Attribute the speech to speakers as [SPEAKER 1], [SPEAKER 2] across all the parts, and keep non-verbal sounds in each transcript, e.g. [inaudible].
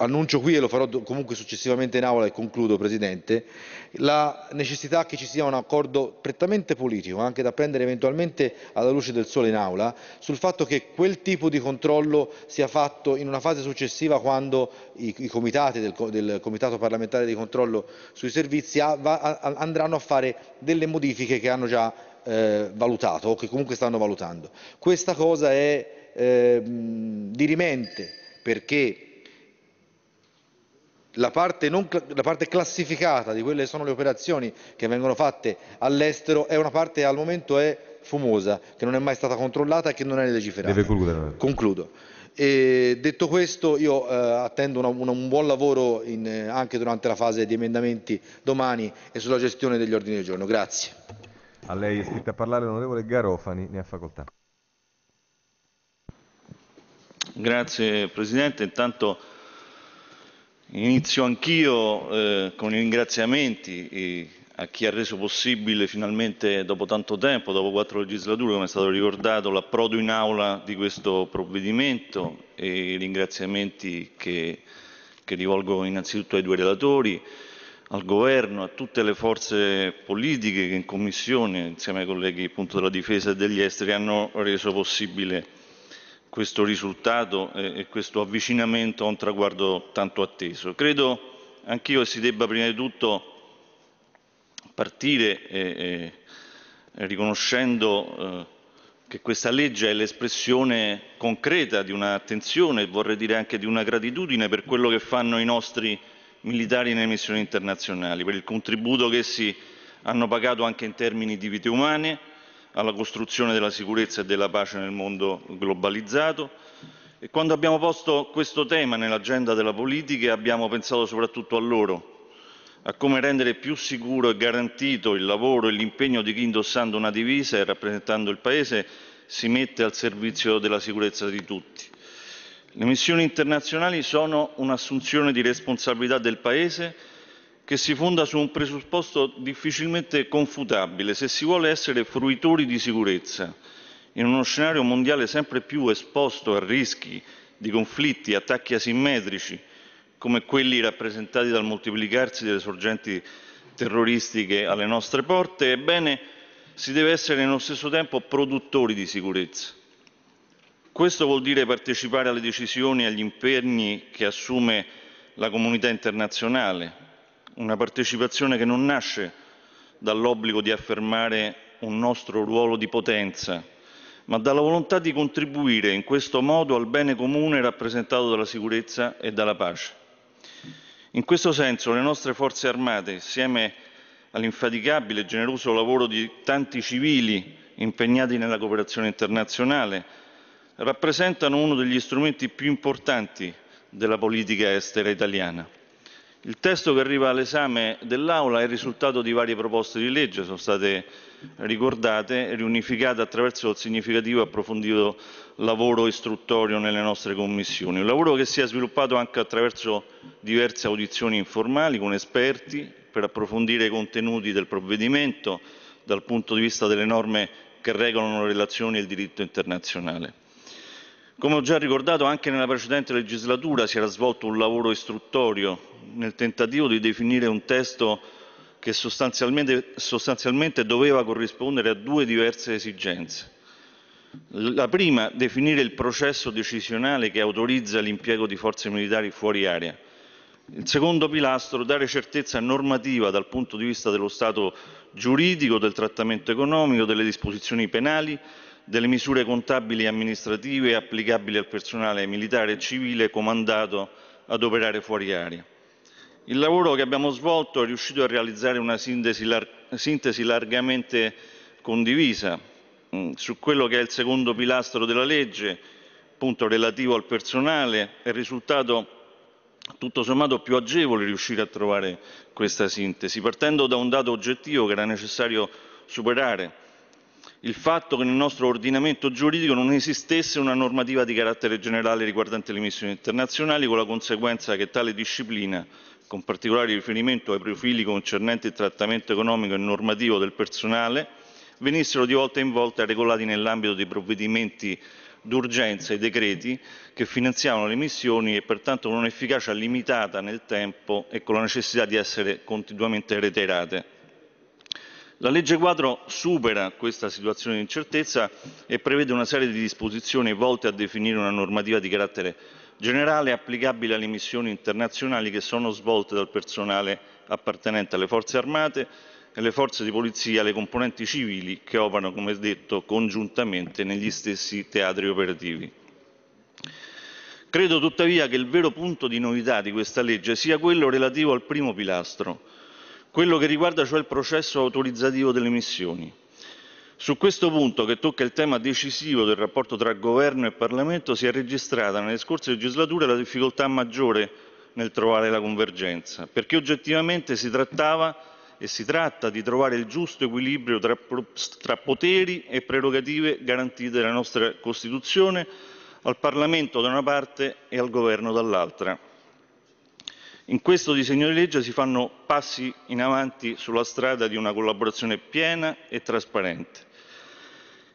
[SPEAKER 1] annuncio qui e lo farò comunque successivamente in aula e concludo Presidente, la necessità che ci sia un accordo prettamente politico, anche da prendere eventualmente alla luce del sole in aula, sul fatto che quel tipo di controllo sia fatto in una fase successiva quando i, i comitati del, del, Comitato parlamentare di controllo sui servizi a, va, a, andranno a fare delle modifiche che hanno già eh, valutato o che comunque stanno valutando. Questa cosa è eh, dirimente perché la parte, non, la parte, classificata di quelle che sono le operazioni che vengono fatte all'estero è una parte al momento è fumosa, che non è mai stata controllata e che non è legiferata. Deve concludere. Concludo. E detto questo, io eh, attendo una, una, un buon lavoro in, eh, anche durante la fase di emendamenti
[SPEAKER 2] domani e sulla gestione degli ordini del giorno. Grazie. A lei è iscritta a parlare l'onorevole Garofani, ne ha facoltà.
[SPEAKER 1] Grazie Presidente. Intanto Inizio anch'io eh, con i ringraziamenti a chi ha reso possibile finalmente dopo tanto tempo, dopo quattro legislature, come è stato ricordato, l'approdo in aula di questo provvedimento e i ringraziamenti che, che rivolgo innanzitutto ai due relatori, al governo, a tutte le forze politiche che in Commissione, insieme ai colleghi della Difesa e degli Esteri, hanno reso possibile questo risultato e questo avvicinamento a un traguardo tanto atteso. Credo anch'io si debba prima di tutto partire eh, eh, riconoscendo eh, che questa legge è l'espressione concreta di un'attenzione e vorrei dire anche di una gratitudine per quello che fanno i nostri militari nelle missioni internazionali, per il contributo che essi hanno pagato anche in termini di vite umane, alla costruzione della sicurezza e della pace nel mondo globalizzato. E quando abbiamo posto questo tema nell'agenda della politica abbiamo pensato soprattutto a loro, a come rendere più sicuro e garantito il lavoro e l'impegno di chi indossando una divisa e rappresentando il Paese si mette al servizio della sicurezza di tutti. Le missioni internazionali sono un'assunzione di responsabilità del Paese che si fonda su un presupposto difficilmente confutabile se si vuole essere fruitori di sicurezza in uno scenario mondiale sempre più esposto a rischi di conflitti, attacchi asimmetrici come quelli rappresentati dal moltiplicarsi delle sorgenti terroristiche alle nostre porte, ebbene si deve essere nello stesso tempo produttori di sicurezza. Questo vuol dire partecipare alle decisioni e agli impegni che assume la comunità internazionale, una partecipazione che non nasce dall'obbligo di affermare un nostro ruolo di potenza, ma dalla volontà di contribuire in questo modo al bene comune rappresentato dalla sicurezza e dalla pace. In questo senso le nostre forze armate, insieme all'infaticabile e generoso lavoro di tanti civili impegnati nella cooperazione internazionale, rappresentano uno degli strumenti più importanti della politica estera italiana. Il testo che arriva all'esame dell'Aula è il risultato di varie proposte di legge, sono state ricordate, riunificate attraverso il significativo e approfondito lavoro istruttorio nelle nostre commissioni. Un lavoro che si è sviluppato anche attraverso diverse audizioni informali con esperti per approfondire i contenuti del provvedimento dal punto di vista delle norme che regolano le relazioni e il diritto internazionale. Come ho già ricordato, anche nella precedente legislatura si era svolto un lavoro istruttorio nel tentativo di definire un testo che sostanzialmente, sostanzialmente doveva corrispondere a due diverse esigenze. La prima, definire il processo decisionale che autorizza l'impiego di forze militari fuori area. Il secondo pilastro, dare certezza normativa dal punto di vista dello stato giuridico, del trattamento economico, delle disposizioni penali delle misure contabili e amministrative applicabili al personale militare e civile comandato ad operare fuori aria. Il lavoro che abbiamo svolto è riuscito a realizzare una sintesi, lar sintesi largamente condivisa mh, mm, su quello che è il secondo pilastro della legge, appunto relativo al personale, è risultato tutto sommato più agevole riuscire a trovare questa sintesi, partendo da un dato oggettivo che era necessario superare, il fatto che nel nostro ordinamento giuridico non esistesse una normativa di carattere generale riguardante le missioni internazionali, con la conseguenza che tale disciplina, con particolare riferimento ai profili concernenti il trattamento economico e normativo del personale, venissero di volta in volta regolati nell'ambito dei provvedimenti d'urgenza e decreti che finanziavano le missioni e pertanto con un'efficacia limitata nel tempo e con la necessità di essere continuamente reiterate. La legge quadro supera questa situazione di incertezza e prevede una serie di disposizioni volte a definire una normativa di carattere generale applicabile alle missioni internazionali che sono svolte dal personale appartenente alle forze armate e alle forze di polizia, alle componenti civili che operano, come detto, congiuntamente negli stessi teatri operativi. Credo tuttavia che il vero punto di novità di questa legge sia quello relativo al primo pilastro, quello che riguarda cioè il processo autorizzativo delle missioni. Su questo punto, che tocca il tema decisivo del rapporto tra governo e Parlamento, si è registrata nelle scorse legislature la difficoltà maggiore nel trovare la convergenza, perché oggettivamente si trattava e si tratta di trovare il giusto equilibrio tra, tra poteri e prerogative garantite dalla nostra Costituzione al Parlamento da una parte e al governo dall'altra. In questo disegno di legge si fanno passi in avanti sulla strada di una collaborazione piena e trasparente.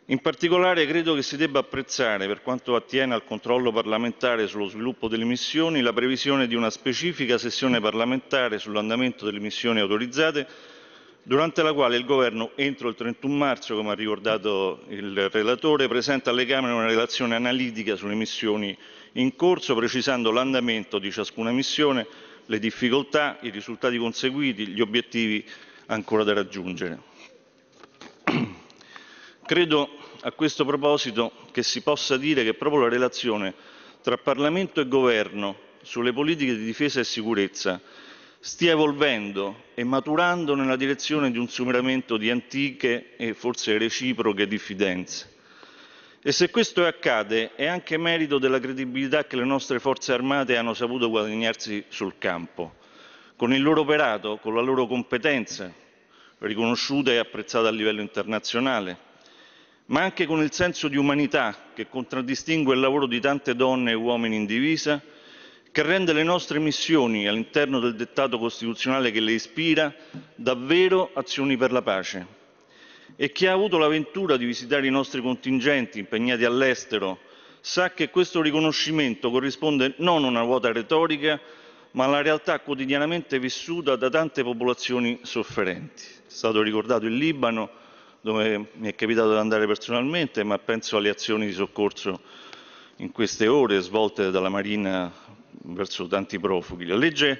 [SPEAKER 1] In particolare credo che si debba apprezzare, per quanto attiene al controllo parlamentare sullo sviluppo delle missioni, la previsione di una specifica sessione parlamentare sull'andamento delle missioni autorizzate, durante la quale il Governo, entro il 31 marzo, come ha ricordato il relatore, presenta alle Camere una relazione analitica sulle missioni in corso, precisando l'andamento di ciascuna missione, le difficoltà, i risultati conseguiti, gli obiettivi ancora da raggiungere. [clears throat] Credo a questo proposito che si possa dire che proprio la relazione tra Parlamento e Governo sulle politiche di difesa e sicurezza stia evolvendo e maturando nella direzione di un superamento di antiche e forse reciproche diffidenze. E se questo accade è anche merito della credibilità che le nostre forze armate hanno saputo guadagnarsi sul campo, con il loro operato, con la loro competenza, riconosciuta e apprezzata a livello internazionale, ma anche con il senso di umanità che contraddistingue il lavoro di tante donne e uomini in divisa, che rende le nostre missioni all'interno del dettato costituzionale che le ispira davvero azioni per la pace e chi ha avuto l'avventura di visitare i nostri contingenti impegnati all'estero sa che questo riconoscimento corrisponde non a una vuota retorica, ma alla realtà quotidianamente vissuta da tante popolazioni sofferenti. È stato ricordato il Libano, dove mi è capitato di andare personalmente, ma penso alle azioni di soccorso in queste ore svolte dalla Marina verso tanti profughi. La legge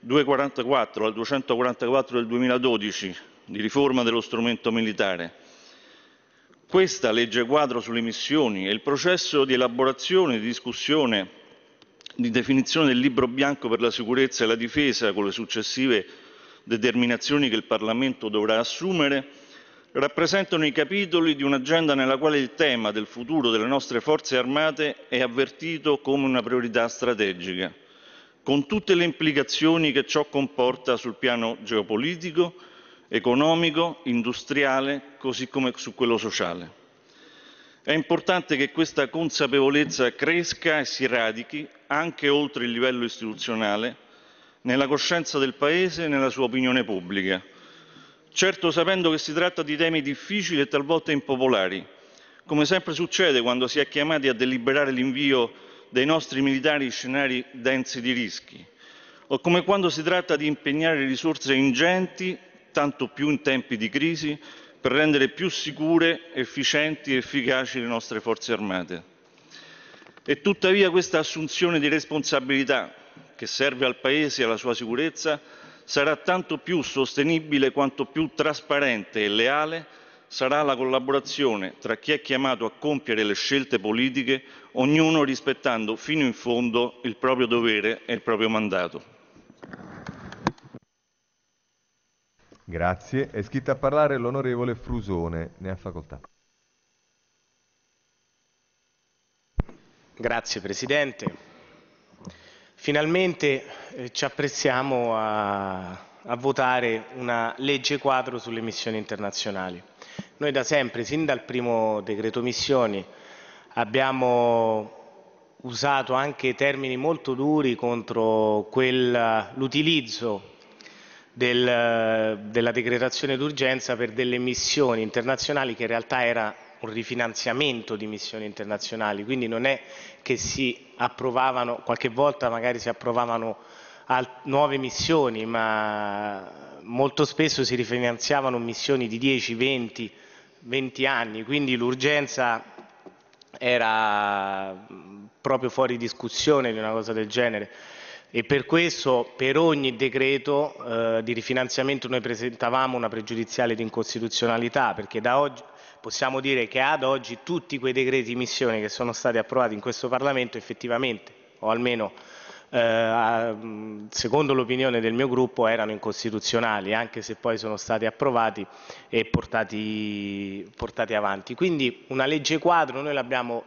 [SPEAKER 1] 244, la 244 del 2012, di riforma dello strumento militare. Questa legge quadro sulle missioni e il processo di elaborazione, di discussione, di definizione del libro bianco per la sicurezza e la difesa con le successive determinazioni che il Parlamento dovrà assumere, rappresentano i capitoli di un'agenda nella quale il tema del futuro delle nostre forze armate è avvertito come una priorità strategica, con tutte le implicazioni che ciò comporta sul piano geopolitico, economico, industriale, così come su quello sociale. È importante che questa consapevolezza cresca e si radichi anche oltre il livello istituzionale nella coscienza del Paese e nella sua opinione pubblica, certo sapendo che si tratta di temi difficili e talvolta impopolari, come sempre succede quando si è chiamati a deliberare l'invio dei nostri militari in scenari densi di rischi, o come quando si tratta di impegnare risorse ingenti tanto più in tempi di crisi, per rendere più sicure, efficienti e efficaci le nostre forze armate. E tuttavia questa assunzione di responsabilità che serve al Paese e alla sua sicurezza sarà tanto più sostenibile quanto più trasparente e leale sarà la collaborazione tra chi è chiamato a compiere le scelte politiche, ognuno rispettando fino in fondo il proprio dovere e il proprio mandato.
[SPEAKER 2] Grazie. È scritto a parlare l'onorevole Frusone. Ne ha facoltà. Grazie Presidente. Finalmente eh, ci apprezziamo a, a, votare una legge quadro sulle missioni internazionali. Noi da sempre, sin dal primo decreto missioni, abbiamo usato anche termini molto duri contro l'utilizzo del, eh, della decretazione d'urgenza per delle missioni internazionali che in realtà era un rifinanziamento di missioni internazionali, quindi non è che si approvavano, qualche volta magari si approvavano nuove missioni, ma molto spesso si rifinanziavano missioni di 10, 20, 20 anni, quindi l'urgenza era proprio fuori discussione di una cosa del genere e per questo per ogni decreto eh, di rifinanziamento noi presentavamo una pregiudiziale di incostituzionalità perché da oggi possiamo dire che ad oggi tutti quei decreti di missione che sono stati approvati in questo Parlamento effettivamente o almeno eh, secondo l'opinione del mio gruppo erano incostituzionali anche se poi sono stati approvati e portati, portati avanti quindi una legge quadro noi l'abbiamo